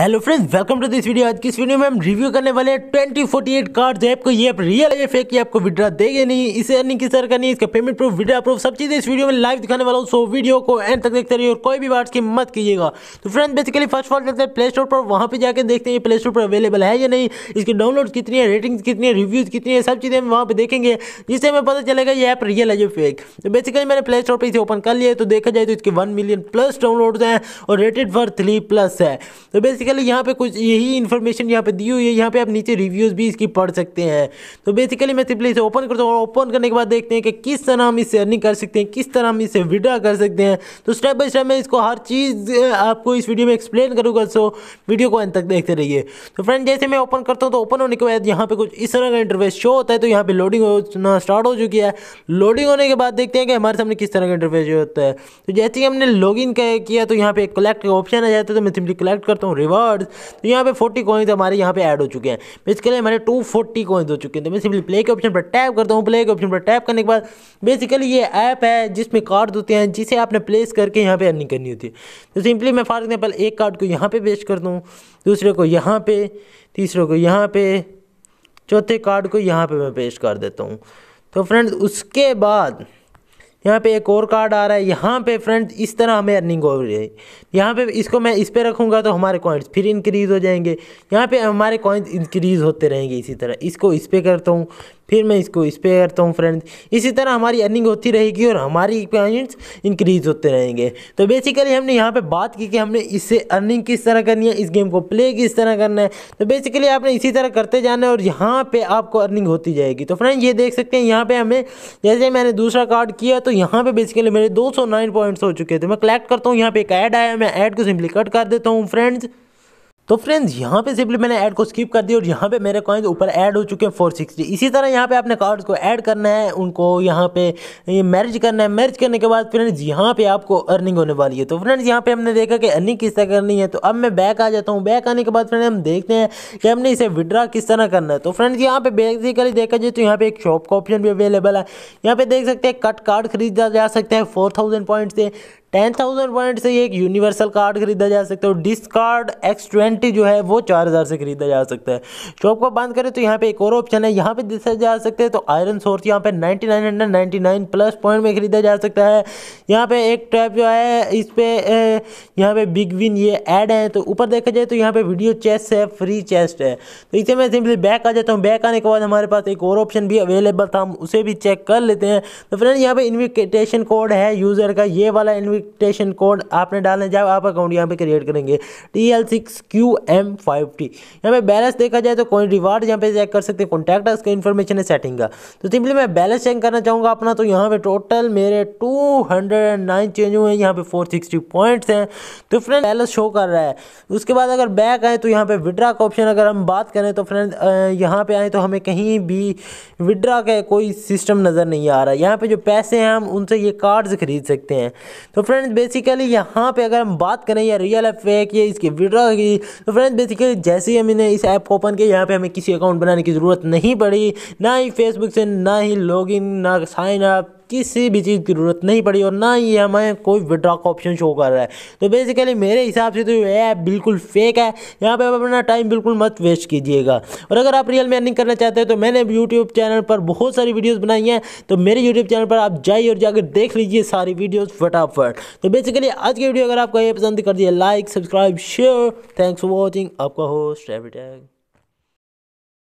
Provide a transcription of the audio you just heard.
hello friends welcome to this video आज की इस वीडियो में हम रिव्यू करने वाले हैं twenty forty eight card app को ये आप रियल एफ है कि आपको विड्रा देगा नहीं इसे अर्निंग किस तरह करनी इसका पेमेंट प्रूफ विड्रा प्रूफ सब चीज़ें इस वीडियो में लाइव दिखाने वाला हूँ सो वीडियो को एंड तक देखते रहिए और कोई भी वार्ड की मत कीजिएगा तो फ्रेंड्स बेसिकली फर्स्ट ऑल चलते हैं प्ले स्टोर पर वहाँ पर जाकर देखते हैं प्ले स्टोर पर अवेलेबल है या नहीं इसकी डाउनलोड कितनी है रेटिंग्स कितनी है रिव्यूज़ कितनी है सब चीज़ें हम वहाँ पर देखेंगे जिससे हमें पता चलेगा ये ऐप रियल है या फेक तो बेसिकली मैंने प्ले स्टोर पर इसे ओपन कर लिया तो देखा जाए तो इसके वन मिलियन प्लस डाउनलोड्स हैं और रेटेड फॉर थ्री प्लस है तो बेसिकली बेसिकली यहाँ पे कुछ यही इन्फॉर्मेशन यहाँ पे दी हुई है यहाँ पे आप नीचे रिव्यूज़ भी इसकी पढ़ सकते हैं तो बेसिकली मैं सिंपली इसे ओपन करता हूँ और ओपन करने के बाद देखते हैं कि किस तरह हम इसे अर्निंग कर सकते हैं किस तरह हम इसे विड्रा कर सकते हैं तो स्टेप बाई स्टेप मैं इसको हर चीज़ आपको इस वीडियो में एक्सप्लेन करूँगा सो वीडियो को अंत तक देखते रहिए तो फ्रेंड जैसे मैं ओपन करता हूँ तो ओपन होने के बाद यहाँ पर कुछ इस तरह का इंटरफेस शो होता है तो यहाँ पर लोडिंग होना स्टार्ट हो चुकी है लोडिंग होने के बाद देखते हैं कि हमारे सामने किस तरह का इंटरफेस होता है तो जैसे ही हमने लॉग इन किया तो यहाँ पर कलेक्ट का ऑप्शन आ जाता है तो मैं सिंपली कलेक्ट करता हूँ रिवर्ड तो यहाँ पे फोर्टी कॉइन्स हमारे यहाँ पे ऐड हो चुके हैं बेसिकली हमारे टू फोर्टी कॉइन्स हो चुके हैं तो मैं सिंपली प्ले के ऑप्शन पर टैप करता हूँ प्ले के ऑप्शन पर टैप करने के बाद बेसिकली ये ऐप है जिसमें कार्ड होते हैं जिसे आपने प्लेस करके यहाँ पर अर्निंग करनी होती है तो सिंपली मैं फॉर एग्जाम्पल एक कार्ड को यहाँ पर पेश करता हूँ दूसरे को यहाँ पर तीसरे को यहाँ पर चौथे कार्ड को यहाँ पर मैं पेश कर देता हूँ तो फ्रेंड्स उसके बाद यहाँ पे एक और कार्ड आ रहा है यहाँ पे फ्रेंड्स इस तरह हमें अर्निंग हो रही है यहाँ पे इसको मैं इस पर रखूँगा तो हमारे कॉइन्स फिर इंक्रीज़ हो जाएंगे यहाँ पे हमारे कॉइन्स इंक्रीज़ होते रहेंगे इसी तरह इसको इस पर करता हूँ फिर मैं इसको इस पर करता हूँ फ्रेंड्स इसी तरह हमारी अर्निंग होती रहेगी और हमारी पॉइंट्स इंक्रीज होते रहेंगे तो बेसिकली हमने यहाँ पर बात की कि हमने इससे अर्निंग किस तरह करनी है इस गेम को प्ले किस तरह करना है तो बेसिकली आपने इसी तरह करते जाना है और यहाँ पर आपको अर्निंग होती जाएगी तो फ्रेंड ये देख सकते हैं यहाँ पर हमें जैसे मैंने दूसरा कार्ड किया तो यहाँ पर बेसिकली मेरे दो पॉइंट्स हो चुके थे तो मैं कलेक्ट करता हूँ यहाँ पर एक ऐड आया मैं ऐड को सिंपली कट कर देता हूँ फ्रेंड्स तो फ्रेंड्स यहाँ पे सिंपली मैंने ऐड को स्किप कर दिया और यहाँ पे मेरे कॉइन्स ऊपर ऐड हो चुके हैं 460 इसी तरह यहाँ पे आपने कार्ड्स को ऐड करना है उनको यहाँ पे मैरिज करना है मैरिज करने के बाद फ्रेंड्स यहाँ पे आपको अर्निंग होने वाली है तो फ्रेंड्स यहाँ पे हमने देखा कि अर्निंग किस तरह करनी है तो अब मैं बैक आ जाता हूँ बैक आने के बाद फ्रेंड हम देखते हैं कि हमने इसे विड्रा किस तरह करना है तो फ्रेंड्स यहाँ पे बेसिकली देखा जाए तो यहाँ पे एक शॉप का ऑप्शन भी अवेलेबल है यहाँ पे देख सकते हैं कट कार्ड खरीदा जा सकता है फोर पॉइंट से टेन थाउजेंड पॉइंट से एक यूनिवर्सल कार्ड खरीदा जा सकता है और डिस्कार्ड एक्स ट्वेंटी जो है वो चार हज़ार से खरीदा जा सकता है शॉप को बंद करें तो यहाँ पे एक और ऑप्शन है यहाँ पे देखा जा सकते हैं तो आयरन सोर्स यहाँ पे ninety nine hundred ninety nine plus point में खरीदा जा सकता है यहाँ पे एक टैप जो है इस पर यहाँ पे बिग विन ये एड है तो ऊपर देखा जाए तो यहाँ पर वीडियो चेस्ट है फ्री चेस्ट है तो इसे मैं सिंपली बैक आ जाता हूँ बैक आने के बाद हमारे पास एक और ऑप्शन भी अवेलेबल था हम उसे भी चेक कर लेते हैं तो फ्रेंड यहाँ पे इन्विटेशन कोड है यूज़र का ये वाला इन्विट वेरिफिकेशन कोड आपने डालने जाए आप अकाउंट यहाँ पे क्रिएट करेंगे T L six Q M five T यहाँ पे बैलेंस देखा जाए तो कोई रिवार्ड यहाँ पे चेक कर सकते हैं कॉन्टैक्ट उसका इन्फॉर्मेशन है सेटिंग का तो सिंपली मैं बैलेंस चेक करना चाहूँगा अपना तो यहाँ पे टोटल मेरे टू चेंज हुए हैं यहाँ पे फोर पॉइंट्स हैं तो फ्रेंड बैलेंस शो कर रहा है उसके बाद अगर बैक आए तो यहाँ पे विड्रा का ऑप्शन अगर हम बात करें तो फ्रेंड यहाँ पे आए तो हमें कहीं भी विड्रा का कोई सिस्टम नज़र नहीं आ रहा है यहाँ पे जो पैसे हैं हम उनसे ये कार्ड्स खरीद सकते हैं तो फ्रेंड्स बेसिकली यहाँ पे अगर हम बात करें या रियल ऐप फेक या इसकी विड्रॉ की तो फ्रेंड्स बेसिकली जैसे ही हमने इस ऐप को ओपन किया यहाँ पे हमें किसी अकाउंट बनाने की ज़रूरत नहीं पड़ी ना ही फेसबुक से ना ही लॉगिन ना साइन अप किसी भी चीज़ की ज़रूरत नहीं पड़ी और ना ही हमें कोई विड्रॉ का ऑप्शन शो कर रहा है तो बेसिकली मेरे हिसाब से तो ये ऐप बिल्कुल फेक है यहाँ पर आप अपना टाइम बिल्कुल मत वेस्ट कीजिएगा और अगर आप रियल में अर्निंग करना चाहते हैं तो मैंने यूट्यूब चैनल पर बहुत सारी वीडियोज़ बनाई हैं तो मेरे यूट्यूब चैनल पर आप जाइए और जाकर देख लीजिए सारी वीडियोज़ फटाफट तो बेसिकली आज की वीडियो अगर आपको ये पसंद कर दिए like subscribe share thanks for watching आपका होस्ट एविटेक